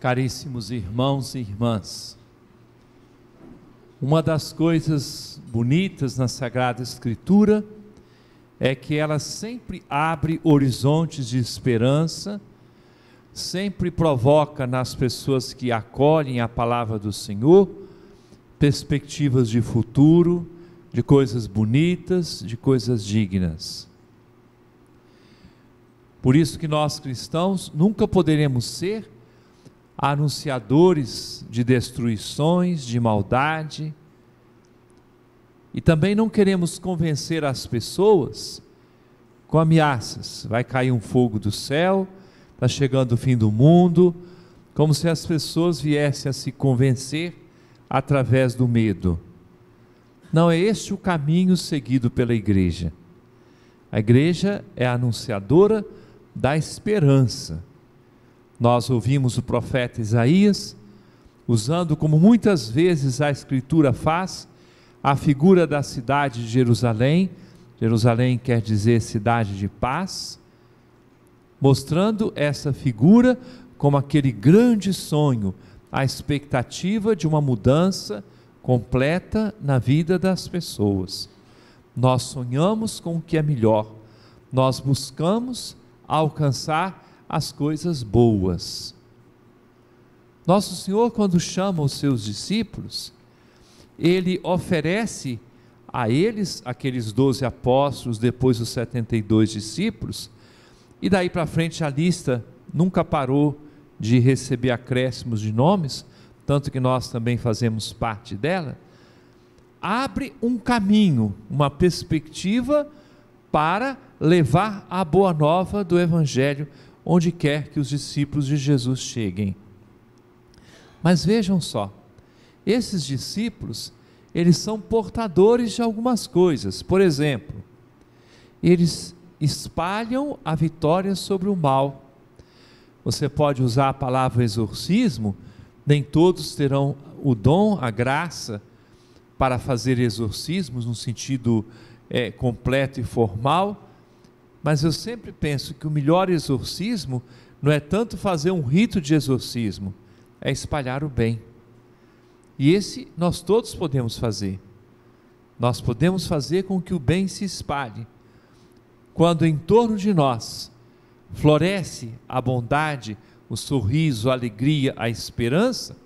caríssimos irmãos e irmãs, uma das coisas bonitas na Sagrada Escritura é que ela sempre abre horizontes de esperança, sempre provoca nas pessoas que acolhem a palavra do Senhor perspectivas de futuro, de coisas bonitas, de coisas dignas. Por isso que nós cristãos nunca poderemos ser anunciadores de destruições, de maldade. E também não queremos convencer as pessoas com ameaças. Vai cair um fogo do céu, está chegando o fim do mundo, como se as pessoas viessem a se convencer através do medo. Não é este o caminho seguido pela igreja. A igreja é a anunciadora da esperança. Nós ouvimos o profeta Isaías usando, como muitas vezes a Escritura faz, a figura da cidade de Jerusalém. Jerusalém quer dizer cidade de paz, mostrando essa figura como aquele grande sonho, a expectativa de uma mudança completa na vida das pessoas. Nós sonhamos com o que é melhor, nós buscamos alcançar as coisas boas. Nosso Senhor, quando chama os seus discípulos, ele oferece a eles, aqueles doze apóstolos, depois os 72 discípulos, e daí para frente a lista nunca parou de receber acréscimos de nomes, tanto que nós também fazemos parte dela, abre um caminho, uma perspectiva para levar a boa nova do Evangelho onde quer que os discípulos de Jesus cheguem. Mas vejam só, esses discípulos, eles são portadores de algumas coisas. Por exemplo, eles espalham a vitória sobre o mal. Você pode usar a palavra exorcismo, nem todos terão o dom, a graça para fazer exorcismos no sentido é, completo e formal, mas eu sempre penso que o melhor exorcismo não é tanto fazer um rito de exorcismo, é espalhar o bem. E esse nós todos podemos fazer. Nós podemos fazer com que o bem se espalhe. Quando em torno de nós floresce a bondade, o sorriso, a alegria, a esperança,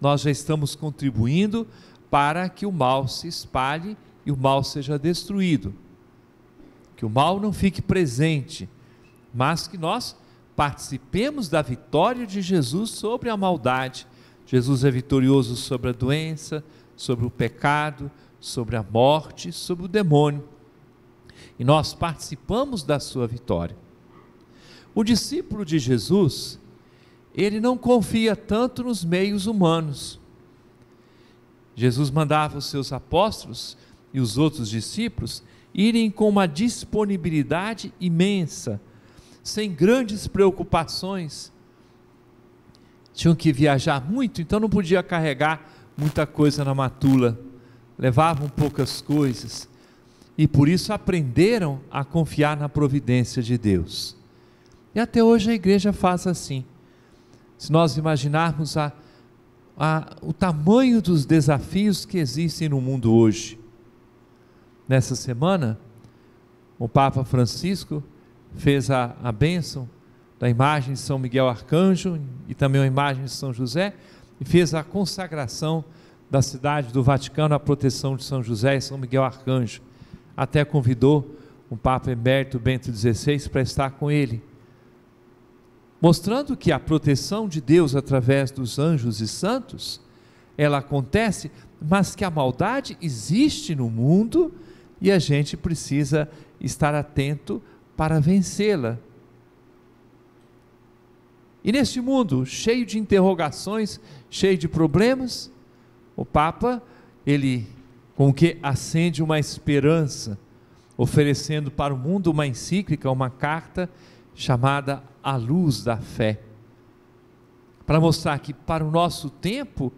nós já estamos contribuindo para que o mal se espalhe e o mal seja destruído que o mal não fique presente, mas que nós participemos da vitória de Jesus sobre a maldade. Jesus é vitorioso sobre a doença, sobre o pecado, sobre a morte, sobre o demônio. E nós participamos da sua vitória. O discípulo de Jesus, ele não confia tanto nos meios humanos. Jesus mandava os seus apóstolos e os outros discípulos irem com uma disponibilidade imensa, sem grandes preocupações. Tinham que viajar muito, então não podia carregar muita coisa na matula, levavam poucas coisas e por isso aprenderam a confiar na providência de Deus. E até hoje a igreja faz assim. Se nós imaginarmos a, a, o tamanho dos desafios que existem no mundo hoje, nessa semana, o Papa Francisco fez a, a bênção da imagem de São Miguel Arcanjo e também a imagem de São José e fez a consagração da cidade do Vaticano à proteção de São José e São Miguel Arcanjo. Até convidou o Papa Emérito Bento XVI para estar com ele, mostrando que a proteção de Deus através dos anjos e santos ela acontece, mas que a maldade existe no mundo e a gente precisa estar atento para vencê-la. E neste mundo cheio de interrogações, cheio de problemas, o Papa, ele com que acende uma esperança, oferecendo para o mundo uma encíclica, uma carta chamada A Luz da Fé, para mostrar que para o nosso tempo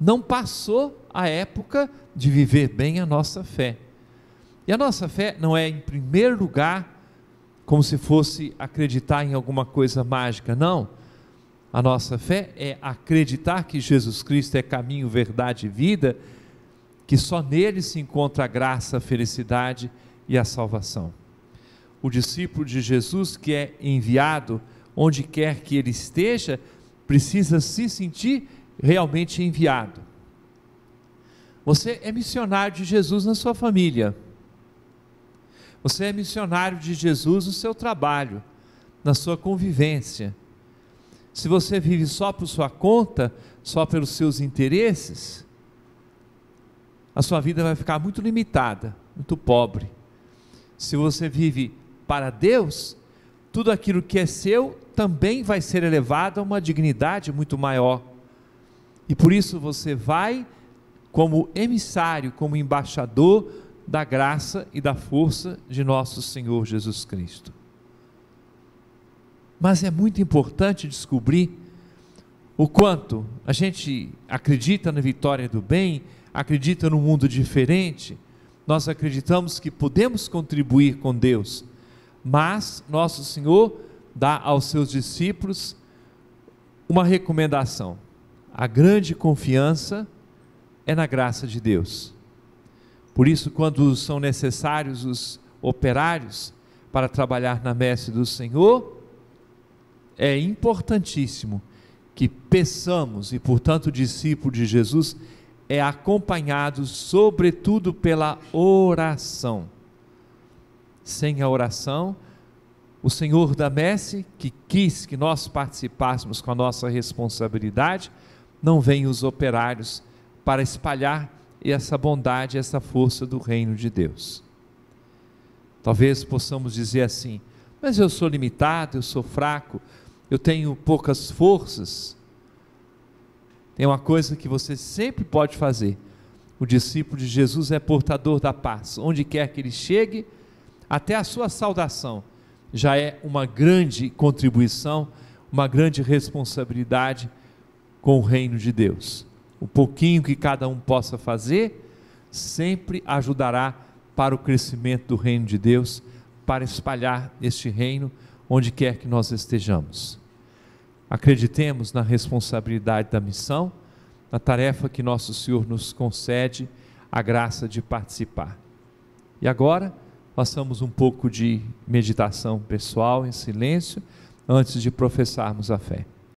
não passou a época de viver bem a nossa fé. E a nossa fé não é, em primeiro lugar, como se fosse acreditar em alguma coisa mágica, não. A nossa fé é acreditar que Jesus Cristo é caminho, verdade e vida, que só nele se encontra a graça, a felicidade e a salvação. O discípulo de Jesus que é enviado, onde quer que ele esteja, precisa se sentir realmente enviado. Você é missionário de Jesus na sua família. Você é missionário de Jesus no seu trabalho, na sua convivência. Se você vive só por sua conta, só pelos seus interesses, a sua vida vai ficar muito limitada, muito pobre. Se você vive para Deus, tudo aquilo que é seu também vai ser elevado a uma dignidade muito maior. E por isso você vai como emissário, como embaixador da graça e da força de nosso Senhor Jesus Cristo. Mas é muito importante descobrir o quanto a gente acredita na vitória do bem, acredita num mundo diferente, nós acreditamos que podemos contribuir com Deus, mas nosso Senhor dá aos seus discípulos uma recomendação: a grande confiança é na graça de Deus. Por isso, quando são necessários os operários para trabalhar na messe do Senhor, é importantíssimo que peçamos, e portanto, o discípulo de Jesus é acompanhado, sobretudo, pela oração. Sem a oração, o Senhor da messe, que quis que nós participássemos com a nossa responsabilidade, não vem os operários para espalhar e essa bondade, essa força do reino de Deus. Talvez possamos dizer assim: mas eu sou limitado, eu sou fraco, eu tenho poucas forças. Tem uma coisa que você sempre pode fazer. O discípulo de Jesus é portador da paz. Onde quer que ele chegue, até a sua saudação já é uma grande contribuição, uma grande responsabilidade com o reino de Deus o pouquinho que cada um possa fazer, sempre ajudará para o crescimento do reino de Deus, para espalhar este reino onde quer que nós estejamos. Acreditemos na responsabilidade da missão, na tarefa que nosso Senhor nos concede a graça de participar. E agora, passamos um pouco de meditação pessoal em silêncio antes de professarmos a fé.